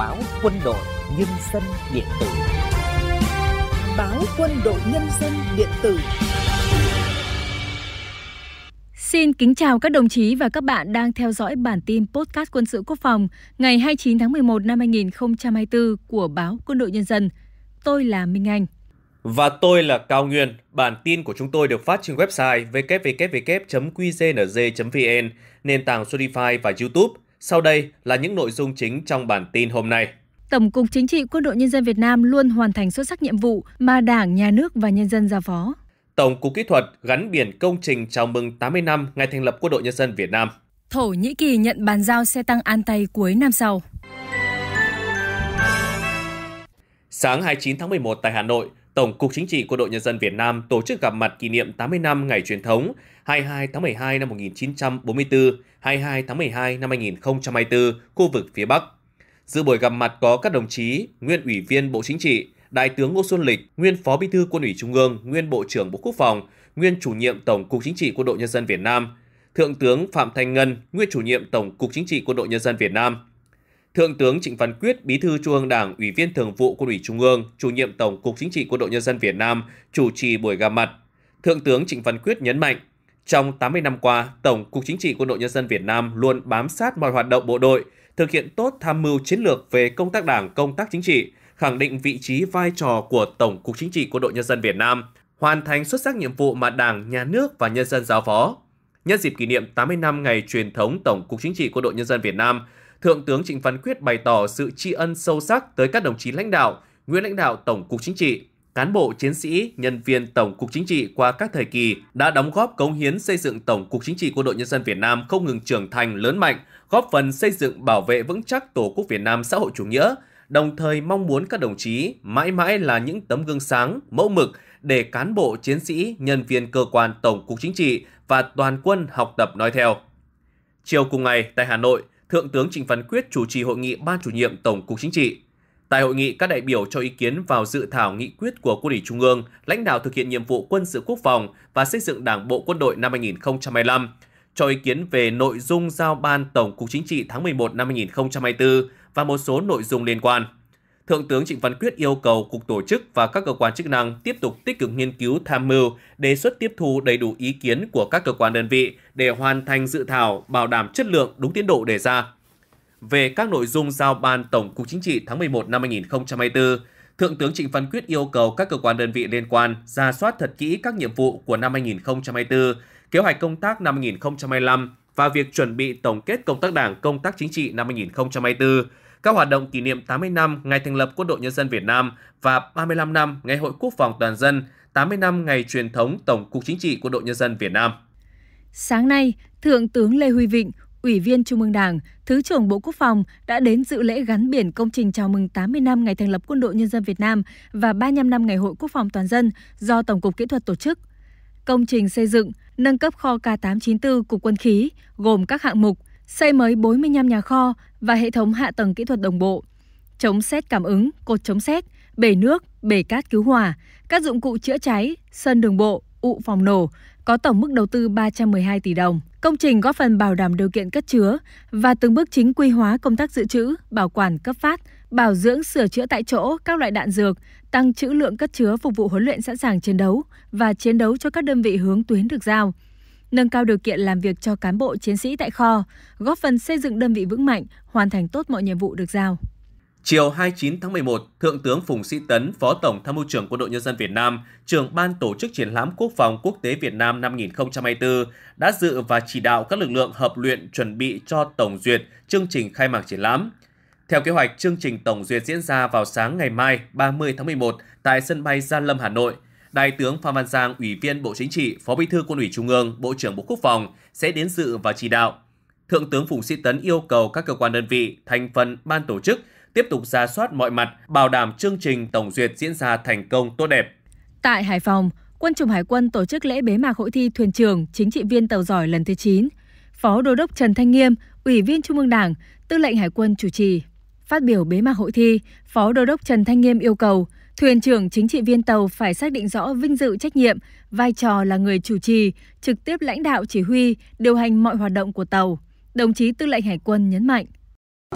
báo quân đội nhân dân điện tử báo quân đội nhân dân điện tử Xin kính chào các đồng chí và các bạn đang theo dõi bản tin podcast quân sự quốc phòng ngày 29 tháng 11 năm 2024 của báo Quân đội Nhân dân. Tôi là Minh Anh. Và tôi là Cao Nguyên. Bản tin của chúng tôi được phát trên website www.qznz.vn, nền tảng Spotify và YouTube. Sau đây là những nội dung chính trong bản tin hôm nay. Tổng cục Chính trị Quân đội Nhân dân Việt Nam luôn hoàn thành xuất sắc nhiệm vụ mà Đảng, Nhà nước và nhân dân giao phó. Tổng cục Kỹ thuật gắn biển công trình chào mừng 80 năm ngày thành lập Quân đội Nhân dân Việt Nam. Thổ Nhĩ Kỳ nhận bàn giao xe tăng an tay cuối năm sau. Sáng 29 tháng 11 tại Hà Nội, Tổng cục Chính trị Quân đội Nhân dân Việt Nam tổ chức gặp mặt kỷ niệm 80 năm ngày truyền thống 22 tháng 12 năm 1944, 22 tháng 12 năm 2024, khu vực phía Bắc. Dự buổi gặp mặt có các đồng chí, nguyên ủy viên Bộ Chính trị, Đại tướng Ngô Xuân Lịch, nguyên Phó Bí thư Quân ủy Trung ương, nguyên Bộ trưởng Bộ Quốc phòng, nguyên chủ nhiệm Tổng cục Chính trị Quân đội Nhân dân Việt Nam, Thượng tướng Phạm Thanh Ngân, nguyên chủ nhiệm Tổng cục Chính trị Quân đội Nhân dân Việt Nam, Thượng tướng Trịnh Văn Quyết, Bí thư Trung ương Đảng, Ủy viên Thường vụ Quân ủy Trung ương, Chủ nhiệm Tổng cục Chính trị Quân đội Nhân dân Việt Nam chủ trì buổi gặp mặt. Thượng tướng Trịnh Văn Quyết nhấn mạnh, trong 80 năm qua, Tổng cục Chính trị Quân đội Nhân dân Việt Nam luôn bám sát mọi hoạt động bộ đội, thực hiện tốt tham mưu chiến lược về công tác Đảng, công tác chính trị, khẳng định vị trí vai trò của Tổng cục Chính trị Quân đội Nhân dân Việt Nam, hoàn thành xuất sắc nhiệm vụ mà Đảng, Nhà nước và nhân dân giao phó. Nhân dịp kỷ niệm 80 năm ngày truyền thống Tổng cục Chính trị Quân đội Nhân dân Việt Nam, Thượng tướng Trịnh Văn Quyết bày tỏ sự tri ân sâu sắc tới các đồng chí lãnh đạo, nguyên lãnh đạo Tổng cục Chính trị, cán bộ chiến sĩ, nhân viên Tổng cục Chính trị qua các thời kỳ đã đóng góp cống hiến xây dựng Tổng cục Chính trị Quân đội Nhân dân Việt Nam không ngừng trưởng thành lớn mạnh, góp phần xây dựng bảo vệ vững chắc Tổ quốc Việt Nam xã hội chủ nghĩa, đồng thời mong muốn các đồng chí mãi mãi là những tấm gương sáng, mẫu mực để cán bộ chiến sĩ, nhân viên cơ quan Tổng cục Chính trị và toàn quân học tập nói theo. Chiều cùng ngày tại Hà Nội, Thượng tướng Trịnh Văn Quyết chủ trì hội nghị Ban chủ nhiệm Tổng cục Chính trị. Tại hội nghị, các đại biểu cho ý kiến vào dự thảo nghị quyết của Quân ủy Trung ương, lãnh đạo thực hiện nhiệm vụ quân sự quốc phòng và xây dựng Đảng bộ quân đội năm 2025, cho ý kiến về nội dung giao ban Tổng cục Chính trị tháng 11 năm 2024 và một số nội dung liên quan. Thượng tướng Trịnh Văn Quyết yêu cầu Cục Tổ chức và các cơ quan chức năng tiếp tục tích cực nghiên cứu tham mưu, đề xuất tiếp thu đầy đủ ý kiến của các cơ quan đơn vị để hoàn thành dự thảo bảo đảm chất lượng đúng tiến độ đề ra. Về các nội dung giao ban Tổng cục Chính trị tháng 11 năm 2024, Thượng tướng Trịnh Văn Quyết yêu cầu các cơ quan đơn vị liên quan ra soát thật kỹ các nhiệm vụ của năm 2024, kế hoạch công tác năm 2025 và việc chuẩn bị tổng kết công tác đảng công tác chính trị năm 2024, các hoạt động kỷ niệm 80 năm ngày thành lập Quân đội Nhân dân Việt Nam và 35 năm Ngày hội Quốc phòng toàn dân, 80 năm ngày truyền thống Tổng cục Chính trị Quân đội Nhân dân Việt Nam. Sáng nay, Thượng tướng Lê Huy Vịnh, Ủy viên Trung ương Đảng, Thứ trưởng Bộ Quốc phòng đã đến dự lễ gắn biển công trình chào mừng 80 năm ngày thành lập Quân đội Nhân dân Việt Nam và 35 năm Ngày hội Quốc phòng toàn dân do Tổng cục Kỹ thuật tổ chức. Công trình xây dựng, nâng cấp kho K894 Cục Quân khí gồm các hạng mục – xây mới 45 nhà kho và hệ thống hạ tầng kỹ thuật đồng bộ, chống xét cảm ứng, cột chống xét, bể nước, bể cát cứu hỏa, các dụng cụ chữa cháy, sân đường bộ, ụ phòng nổ, có tổng mức đầu tư 312 tỷ đồng. Công trình góp phần bảo đảm điều kiện cất chứa và từng bước chính quy hóa công tác dự trữ, bảo quản cấp phát, bảo dưỡng sửa chữa tại chỗ các loại đạn dược, tăng trữ lượng cất chứa phục vụ huấn luyện sẵn sàng chiến đấu và chiến đấu cho các đơn vị hướng tuyến được giao nâng cao điều kiện làm việc cho cán bộ chiến sĩ tại kho, góp phần xây dựng đơn vị vững mạnh, hoàn thành tốt mọi nhiệm vụ được giao. Chiều 29 tháng 11, Thượng tướng Phùng Sĩ Tấn, Phó Tổng Tham mưu trưởng Quân đội Nhân dân Việt Nam, trưởng Ban Tổ chức Triển lãm Quốc phòng Quốc tế Việt Nam năm 2024 đã dự và chỉ đạo các lực lượng hợp luyện chuẩn bị cho tổng duyệt chương trình khai mạc triển lãm. Theo kế hoạch, chương trình tổng duyệt diễn ra vào sáng ngày mai 30 tháng 11 tại sân bay Gia Lâm, Hà Nội – Đại tướng Phan Văn Giang, Ủy viên Bộ Chính trị, Phó Bí thư Quân ủy Trung ương, Bộ trưởng Bộ Quốc phòng sẽ đến dự và chỉ đạo. Thượng tướng Phùng Sĩ Tấn yêu cầu các cơ quan đơn vị, thành phần, ban tổ chức tiếp tục ra soát mọi mặt, bảo đảm chương trình tổng duyệt diễn ra thành công tốt đẹp. Tại Hải Phòng, Quân chủng Hải quân tổ chức lễ bế mạc hội thi thuyền trưởng chính trị viên tàu giỏi lần thứ 9. Phó Đô đốc Trần Thanh Nghiêm, Ủy viên Trung ương Đảng, Tư lệnh Hải quân chủ trì. Phát biểu bế mạc hội thi, Phó Đô đốc Trần Thanh Nghiêm yêu cầu – Thuyền trưởng chính trị viên tàu phải xác định rõ vinh dự trách nhiệm, vai trò là người chủ trì, trực tiếp lãnh đạo chỉ huy, điều hành mọi hoạt động của tàu. Đồng chí Tư lệnh Hải quân nhấn mạnh.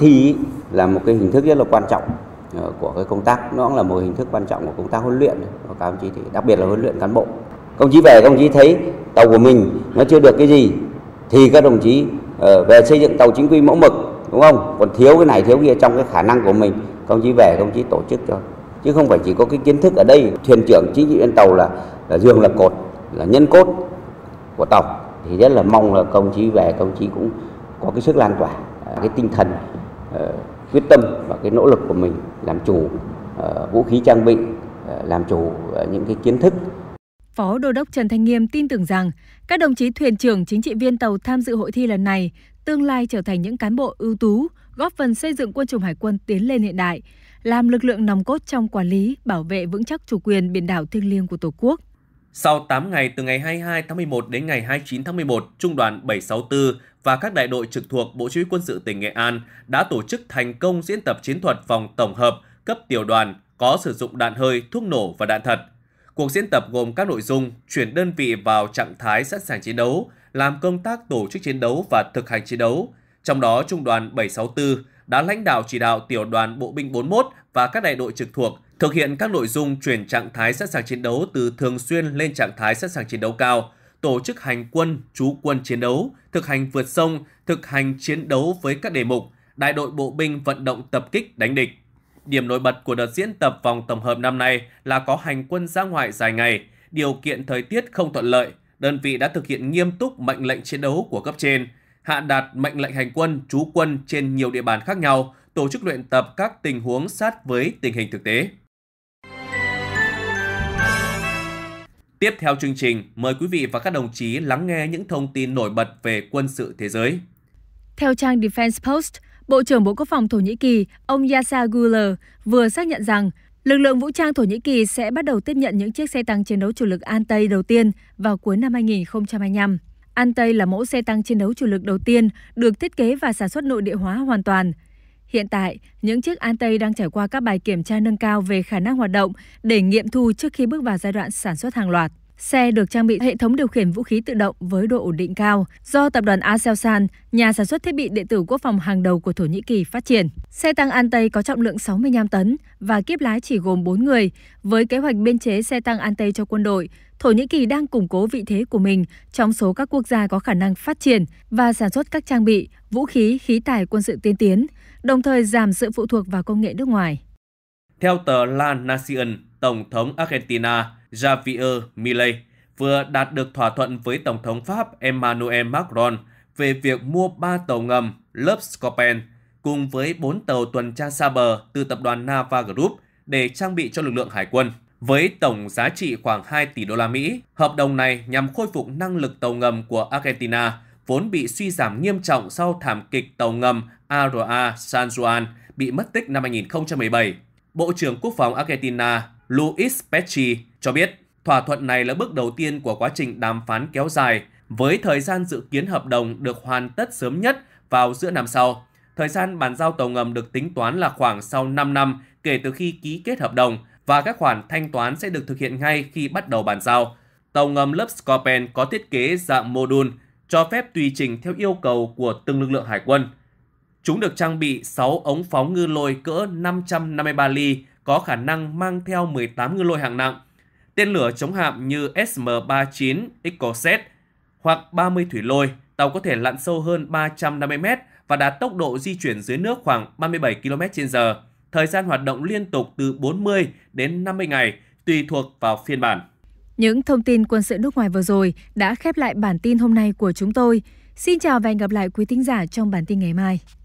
Thi là một cái hình thức rất là quan trọng ờ, của cái công tác, nó cũng là một hình thức quan trọng của công tác huấn luyện, của các đồng chí thì đặc biệt là huấn luyện cán bộ. Công chí về, công chí thấy tàu của mình nó chưa được cái gì, thì các đồng chí ờ, về xây dựng tàu chính quy mẫu mực, đúng không? Còn thiếu cái này thiếu kia trong cái khả năng của mình, công chí về, công chí tổ chức cho chứ không phải chỉ có cái kiến thức ở đây thuyền trưởng chính trị viên tàu là, là dương là cột là nhân cốt của tàu thì rất là mong là công chí về công chí cũng có cái sức lan tỏa à, cái tinh thần uh, quyết tâm và cái nỗ lực của mình làm chủ uh, vũ khí trang bị uh, làm chủ uh, những cái kiến thức Phó Đô đốc Trần Thanh Nghiêm tin tưởng rằng các đồng chí thuyền trưởng chính trị viên tàu tham dự hội thi lần này tương lai trở thành những cán bộ ưu tú, góp phần xây dựng quân chủng hải quân tiến lên hiện đại, làm lực lượng nòng cốt trong quản lý, bảo vệ vững chắc chủ quyền biển đảo thiêng liêng của Tổ quốc. Sau 8 ngày từ ngày 22 tháng 11 đến ngày 29 tháng 11, Trung đoàn 764 và các đại đội trực thuộc Bộ Chỉ huy Quân sự tỉnh Nghệ An đã tổ chức thành công diễn tập chiến thuật phòng tổng hợp cấp tiểu đoàn có sử dụng đạn hơi, thuốc nổ và đạn thật. Cuộc diễn tập gồm các nội dung chuyển đơn vị vào trạng thái sẵn sàng chiến đấu, làm công tác tổ chức chiến đấu và thực hành chiến đấu. Trong đó, Trung đoàn 764 đã lãnh đạo chỉ đạo tiểu đoàn bộ binh 41 và các đại đội trực thuộc thực hiện các nội dung chuyển trạng thái sẵn sàng chiến đấu từ thường xuyên lên trạng thái sẵn sàng chiến đấu cao, tổ chức hành quân, trú quân chiến đấu, thực hành vượt sông, thực hành chiến đấu với các đề mục, đại đội bộ binh vận động tập kích đánh địch. Điểm nổi bật của đợt diễn tập vòng tổng hợp năm nay là có hành quân ra ngoại dài ngày, điều kiện thời tiết không thuận lợi, đơn vị đã thực hiện nghiêm túc mệnh lệnh chiến đấu của cấp trên – hạ đạt mệnh lệnh hành quân, trú quân trên nhiều địa bàn khác nhau, tổ chức luyện tập các tình huống sát với tình hình thực tế. Tiếp theo chương trình, mời quý vị và các đồng chí lắng nghe những thông tin nổi bật về quân sự thế giới. Theo trang Defense Post, Bộ trưởng Bộ Quốc phòng Thổ Nhĩ Kỳ, ông Yasa Guler vừa xác nhận rằng lực lượng vũ trang Thổ Nhĩ Kỳ sẽ bắt đầu tiếp nhận những chiếc xe tăng chiến đấu chủ lực An Tây đầu tiên vào cuối năm 2025. An Tây là mẫu xe tăng chiến đấu chủ lực đầu tiên được thiết kế và sản xuất nội địa hóa hoàn toàn. Hiện tại, những chiếc An Tây đang trải qua các bài kiểm tra nâng cao về khả năng hoạt động để nghiệm thu trước khi bước vào giai đoạn sản xuất hàng loạt. Xe được trang bị hệ thống điều khiển vũ khí tự động với độ ổn định cao do tập đoàn Aselsan, nhà sản xuất thiết bị điện tử quốc phòng hàng đầu của Thổ Nhĩ Kỳ phát triển. Xe tăng An Tây có trọng lượng 65 tấn và kiếp lái chỉ gồm 4 người. Với kế hoạch biên chế xe tăng An Tây cho quân đội, Thổ Nhĩ Kỳ đang củng cố vị thế của mình trong số các quốc gia có khả năng phát triển và sản xuất các trang bị, vũ khí, khí tài quân sự tiên tiến, đồng thời giảm sự phụ thuộc vào công nghệ nước ngoài. Theo tờ La Nación, Tổng thống Argentina Javier Milei vừa đạt được thỏa thuận với Tổng thống Pháp Emmanuel Macron về việc mua 3 tàu ngầm lớp Scorpion cùng với 4 tàu tuần tra xa bờ từ tập đoàn Nava Group để trang bị cho lực lượng hải quân. Với tổng giá trị khoảng 2 tỷ đô la Mỹ, hợp đồng này nhằm khôi phục năng lực tàu ngầm của Argentina, vốn bị suy giảm nghiêm trọng sau thảm kịch tàu ngầm ARA San Juan bị mất tích năm 2017. Bộ trưởng Quốc phòng Argentina Luis Pecci cho biết thỏa thuận này là bước đầu tiên của quá trình đàm phán kéo dài với thời gian dự kiến hợp đồng được hoàn tất sớm nhất vào giữa năm sau. Thời gian bàn giao tàu ngầm được tính toán là khoảng sau 5 năm kể từ khi ký kết hợp đồng và các khoản thanh toán sẽ được thực hiện ngay khi bắt đầu bàn giao. Tàu ngầm lớp Scorpion có thiết kế dạng mô đun, cho phép tùy chỉnh theo yêu cầu của từng lực lượng hải quân – Chúng được trang bị 6 ống phóng ngư lôi cỡ 553 ly có khả năng mang theo 18 ngư lôi hạng nặng, tên lửa chống hạm như SM-39 Ecoset hoặc 30 thủy lôi, tàu có thể lặn sâu hơn 350 mét và đạt tốc độ di chuyển dưới nước khoảng 37 km h thời gian hoạt động liên tục từ 40 đến 50 ngày, tùy thuộc vào phiên bản. Những thông tin quân sự nước ngoài vừa rồi đã khép lại bản tin hôm nay của chúng tôi. Xin chào và hẹn gặp lại quý thính giả trong bản tin ngày mai.